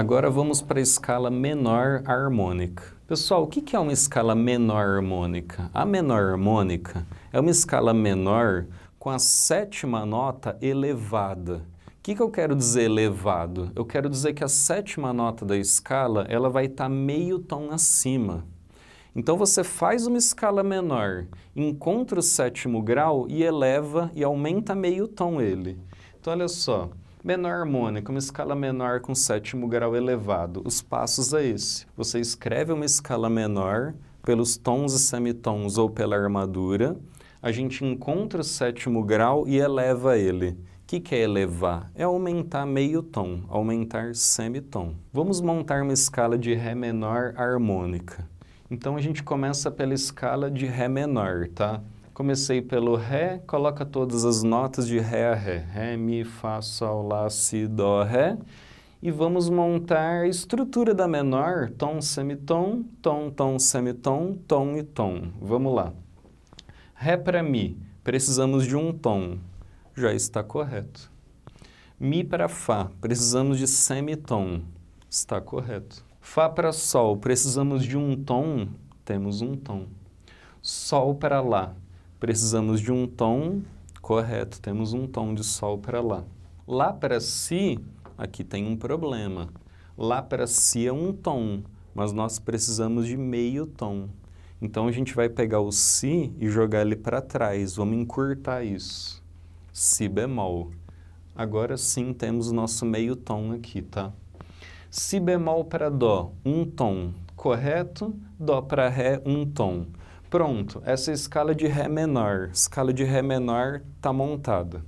Agora vamos para a escala menor harmônica. Pessoal, o que é uma escala menor harmônica? A menor harmônica é uma escala menor com a sétima nota elevada. O que, que eu quero dizer elevado? Eu quero dizer que a sétima nota da escala ela vai estar tá meio tom acima. Então você faz uma escala menor, encontra o sétimo grau e eleva e aumenta meio tom ele. Então olha só, Menor harmônica, uma escala menor com sétimo grau elevado. Os passos é esse. Você escreve uma escala menor pelos tons e semitons ou pela armadura. A gente encontra o sétimo grau e eleva ele. O que, que é elevar? É aumentar meio tom, aumentar semitom. Vamos montar uma escala de Ré menor harmônica. Então a gente começa pela escala de Ré menor, tá? Comecei pelo Ré, coloca todas as notas de Ré a Ré. Ré, Mi, Fá, Sol, Lá, Si, Dó, Ré. E vamos montar a estrutura da menor, tom, semitom, tom, tom, semitom, tom e tom. Vamos lá. Ré para Mi, precisamos de um tom. Já está correto. Mi para Fá, precisamos de semitom. Está correto. Fá para Sol, precisamos de um tom. Temos um tom. Sol para Lá, precisamos de um tom correto, temos um tom de sol para lá. Lá para si, aqui tem um problema. Lá para si é um tom, mas nós precisamos de meio tom. Então a gente vai pegar o si e jogar ele para trás, vamos encurtar isso. Si bemol. Agora sim temos o nosso meio tom aqui, tá? Si bemol para dó, um tom, correto? Dó para ré, um tom. Pronto, essa escala de Ré menor, escala de Ré menor está montada.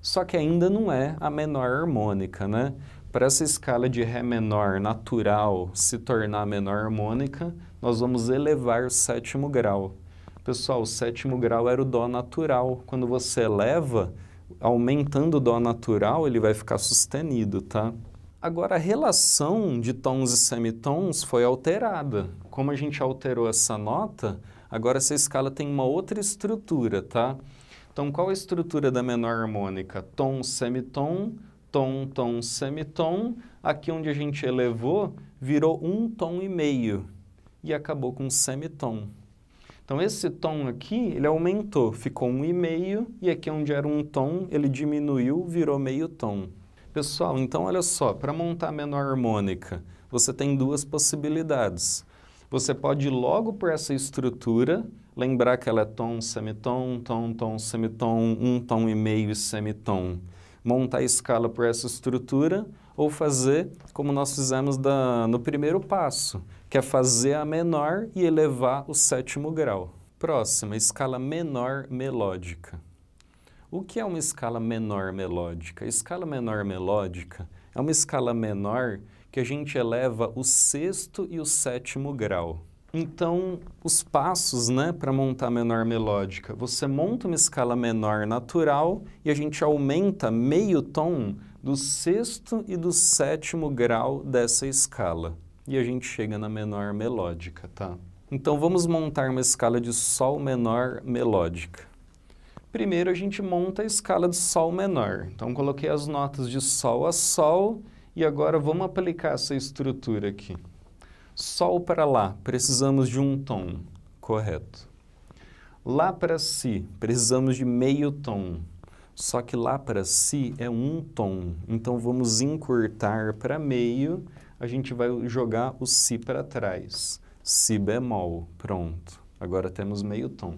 Só que ainda não é a menor harmônica, né? Para essa escala de Ré menor natural se tornar a menor harmônica, nós vamos elevar o sétimo grau. Pessoal, o sétimo grau era o Dó natural. Quando você eleva, aumentando o Dó natural, ele vai ficar sustenido, tá? Agora, a relação de tons e semitons foi alterada. Como a gente alterou essa nota, Agora, essa escala tem uma outra estrutura, tá? Então, qual a estrutura da menor harmônica? Tom, semitom, tom, tom, semitom. Aqui onde a gente elevou, virou um tom e meio e acabou com semitom. Então, esse tom aqui, ele aumentou, ficou um e meio, e aqui onde era um tom, ele diminuiu, virou meio tom. Pessoal, então olha só, para montar a menor harmônica, você tem duas possibilidades. Você pode ir logo por essa estrutura, lembrar que ela é tom, semitom, tom, tom, semitom, um tom e meio e semitom. Montar a escala por essa estrutura ou fazer como nós fizemos da, no primeiro passo, que é fazer a menor e elevar o sétimo grau. Próxima, escala menor melódica. O que é uma escala menor melódica? A escala menor melódica é uma escala menor que a gente eleva o sexto e o sétimo grau. Então, os passos né, para montar a menor melódica. Você monta uma escala menor natural e a gente aumenta meio tom do sexto e do sétimo grau dessa escala. E a gente chega na menor melódica, tá? Então, vamos montar uma escala de Sol menor melódica. Primeiro, a gente monta a escala de Sol menor. Então, coloquei as notas de Sol a Sol e agora vamos aplicar essa estrutura aqui. Sol para lá, precisamos de um tom, correto. Lá para si, precisamos de meio tom. Só que lá para si é um tom. Então vamos encurtar para meio, a gente vai jogar o si para trás. Si bemol, pronto. Agora temos meio tom.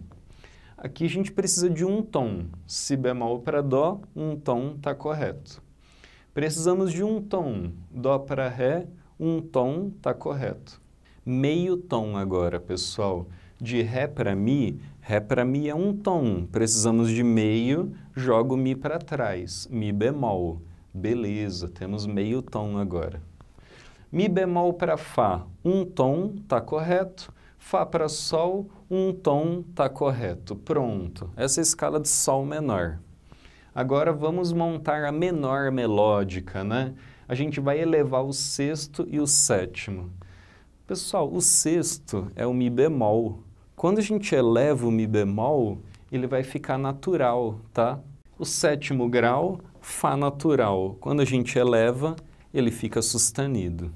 Aqui a gente precisa de um tom. Si bemol para dó, um tom está correto. Precisamos de um tom. Dó para Ré, um tom está correto. Meio tom agora, pessoal. De Ré para Mi, Ré para Mi é um tom. Precisamos de meio, jogo Mi para trás, Mi bemol. Beleza, temos meio tom agora. Mi bemol para Fá, um tom, está correto. Fá para Sol, um tom, está correto. Pronto, essa é a escala de Sol menor. Agora vamos montar a menor melódica, né? A gente vai elevar o sexto e o sétimo. Pessoal, o sexto é o Mi bemol. Quando a gente eleva o Mi bemol, ele vai ficar natural, tá? O sétimo grau, Fá natural. Quando a gente eleva, ele fica sustenido.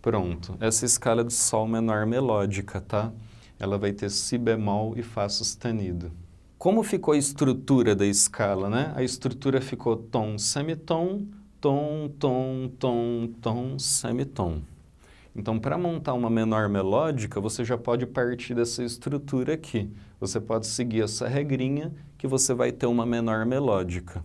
Pronto. Essa é escala de Sol menor melódica, tá? Ela vai ter Si bemol e Fá sustenido. Como ficou a estrutura da escala, né? A estrutura ficou tom, semitom, tom, tom, tom, tom, semitom. Então, para montar uma menor melódica, você já pode partir dessa estrutura aqui. Você pode seguir essa regrinha que você vai ter uma menor melódica.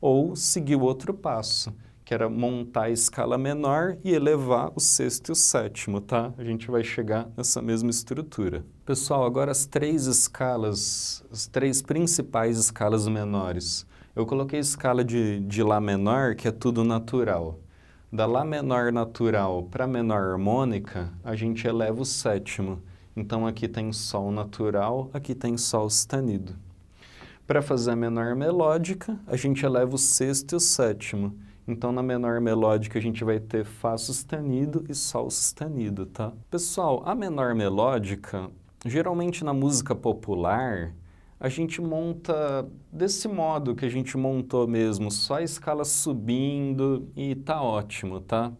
Ou seguir o outro passo, que era montar a escala menor e elevar o sexto e o sétimo, tá? A gente vai chegar nessa mesma estrutura. Pessoal, agora as três escalas, as três principais escalas menores. Eu coloquei a escala de, de Lá menor, que é tudo natural. Da Lá menor natural para menor harmônica, a gente eleva o sétimo. Então aqui tem Sol natural, aqui tem Sol sustenido. Para fazer a menor melódica, a gente eleva o sexto e o sétimo. Então, na menor melódica, a gente vai ter Fá sustenido e Sol sustenido, tá? Pessoal, a menor melódica, geralmente na música popular, a gente monta desse modo que a gente montou mesmo, só a escala subindo e tá ótimo, tá?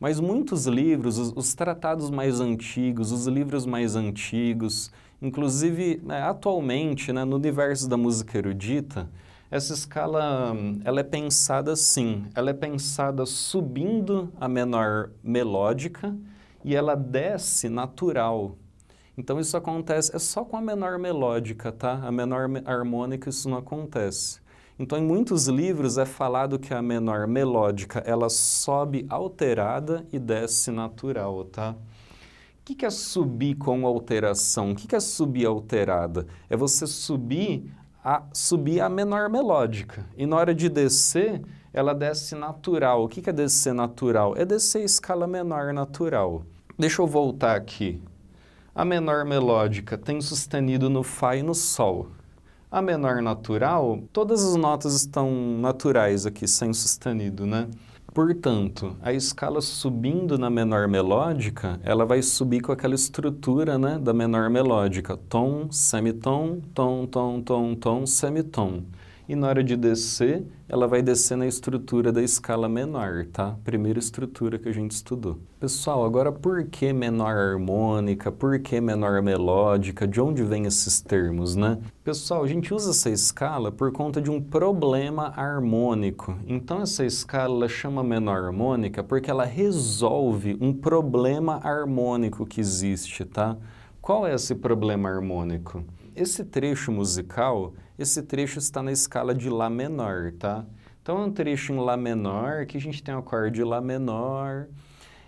Mas muitos livros, os, os tratados mais antigos, os livros mais antigos, inclusive né, atualmente né, no universo da música erudita, essa escala, ela é pensada assim, ela é pensada subindo a menor melódica e ela desce natural. Então isso acontece, é só com a menor melódica, tá? A menor harmônica isso não acontece. Então, em muitos livros é falado que a menor melódica ela sobe alterada e desce natural, tá? O que, que é subir com alteração? O que, que é subir alterada? É você subir a subir a menor melódica. E na hora de descer, ela desce natural. O que é descer natural? É descer a escala menor natural. Deixa eu voltar aqui. A menor melódica tem sustenido no Fá e no Sol. A menor natural, todas as notas estão naturais aqui, sem sustenido, né? Portanto, a escala subindo na menor melódica, ela vai subir com aquela estrutura né, da menor melódica, tom, semitom, tom, tom, tom, tom, semitom. E na hora de descer, ela vai descer na estrutura da escala menor, tá? Primeira estrutura que a gente estudou. Pessoal, agora por que menor harmônica? Por que menor melódica? De onde vêm esses termos, né? Pessoal, a gente usa essa escala por conta de um problema harmônico. Então essa escala chama menor harmônica porque ela resolve um problema harmônico que existe, tá? Qual é esse problema harmônico? Esse trecho musical esse trecho está na escala de Lá menor, tá? Então é um trecho em Lá menor, que a gente tem um acorde de Lá menor.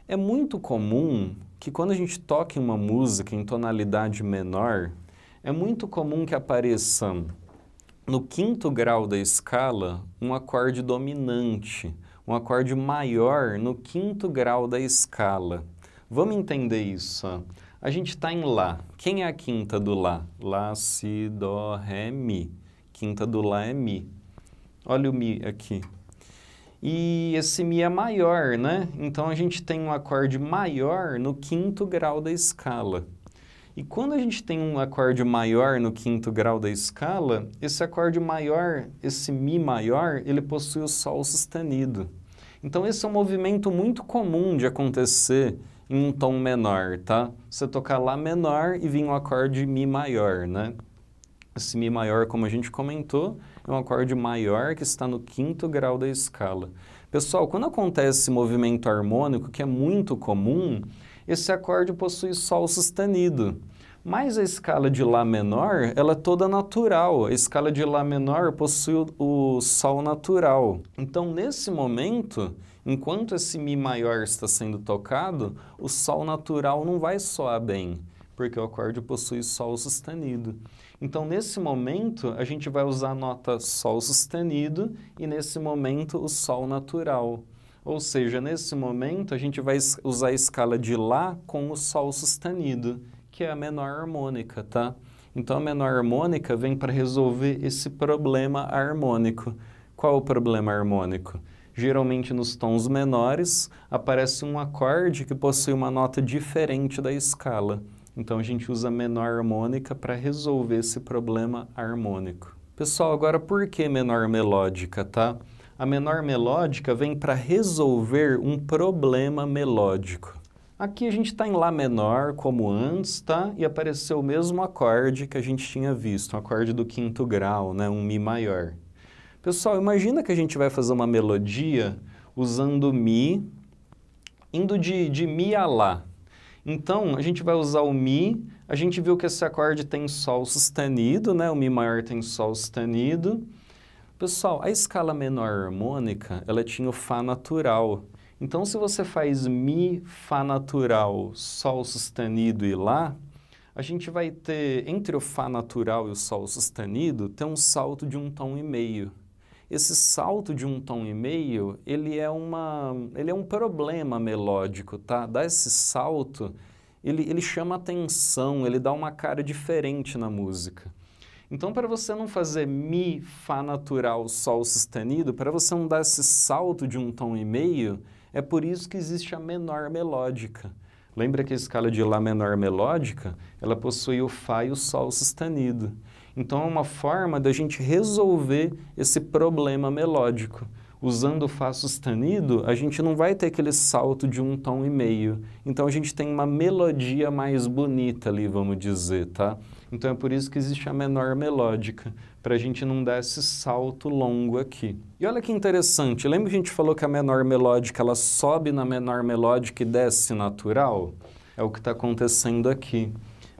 É muito comum que quando a gente toca uma música em tonalidade menor, é muito comum que apareça no quinto grau da escala um acorde dominante, um acorde maior no quinto grau da escala. Vamos entender isso. A gente está em Lá. Quem é a quinta do Lá? Lá, Si, Dó, Ré, Mi. Quinta do Lá é Mi. Olha o Mi aqui. E esse Mi é maior, né? Então a gente tem um acorde maior no quinto grau da escala. E quando a gente tem um acorde maior no quinto grau da escala, esse acorde maior, esse Mi maior, ele possui o Sol sustenido. Então esse é um movimento muito comum de acontecer em um tom menor, tá? Você tocar Lá menor e vir um acorde Mi maior, né? Esse Mi maior, como a gente comentou, é um acorde maior que está no quinto grau da escala. Pessoal, quando acontece esse movimento harmônico, que é muito comum, esse acorde possui Sol sustenido. Mas a escala de Lá menor, ela é toda natural. A escala de Lá menor possui o, o Sol natural. Então, nesse momento, enquanto esse Mi maior está sendo tocado, o Sol natural não vai soar bem, porque o acorde possui Sol sustenido. Então, nesse momento, a gente vai usar a nota Sol sustenido e, nesse momento, o Sol natural. Ou seja, nesse momento, a gente vai usar a escala de Lá com o Sol sustenido que é a menor harmônica, tá? Então a menor harmônica vem para resolver esse problema harmônico. Qual é o problema harmônico? Geralmente nos tons menores aparece um acorde que possui uma nota diferente da escala. Então a gente usa a menor harmônica para resolver esse problema harmônico. Pessoal, agora por que menor melódica, tá? A menor melódica vem para resolver um problema melódico. Aqui a gente está em Lá menor, como antes, tá? E apareceu o mesmo acorde que a gente tinha visto, um acorde do quinto grau, né? um Mi maior. Pessoal, imagina que a gente vai fazer uma melodia usando Mi, indo de, de Mi a Lá. Então, a gente vai usar o Mi, a gente viu que esse acorde tem Sol sustenido, né? o Mi maior tem Sol sustenido. Pessoal, a escala menor harmônica, ela tinha o Fá natural, então, se você faz Mi, Fá natural, Sol sustenido e Lá, a gente vai ter, entre o Fá natural e o Sol sustenido, tem um salto de um tom e meio. Esse salto de um tom e meio, ele é, uma, ele é um problema melódico, tá? dá esse salto, ele, ele chama atenção, ele dá uma cara diferente na música. Então, para você não fazer Mi, Fá natural, Sol sustenido, para você não dar esse salto de um tom e meio, é por isso que existe a menor melódica. Lembra que a escala de Lá menor melódica, ela possui o Fá e o Sol sustenido. Então, é uma forma da gente resolver esse problema melódico usando Fá sustenido, a gente não vai ter aquele salto de um tom e meio. Então a gente tem uma melodia mais bonita ali, vamos dizer, tá? Então é por isso que existe a menor melódica, para a gente não dar esse salto longo aqui. E olha que interessante, lembra que a gente falou que a menor melódica ela sobe na menor melódica e desce natural? É o que está acontecendo aqui.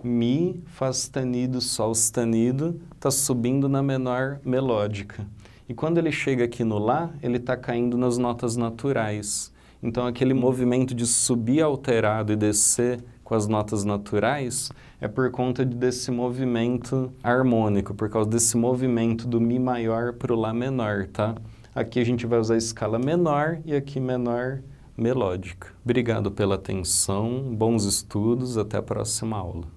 Mi, Fá sustenido, Sol sustenido, está subindo na menor melódica. E quando ele chega aqui no Lá, ele está caindo nas notas naturais. Então, aquele movimento de subir alterado e descer com as notas naturais é por conta desse movimento harmônico, por causa desse movimento do Mi maior para o Lá menor, tá? Aqui a gente vai usar a escala menor e aqui menor melódica. Obrigado pela atenção, bons estudos, até a próxima aula.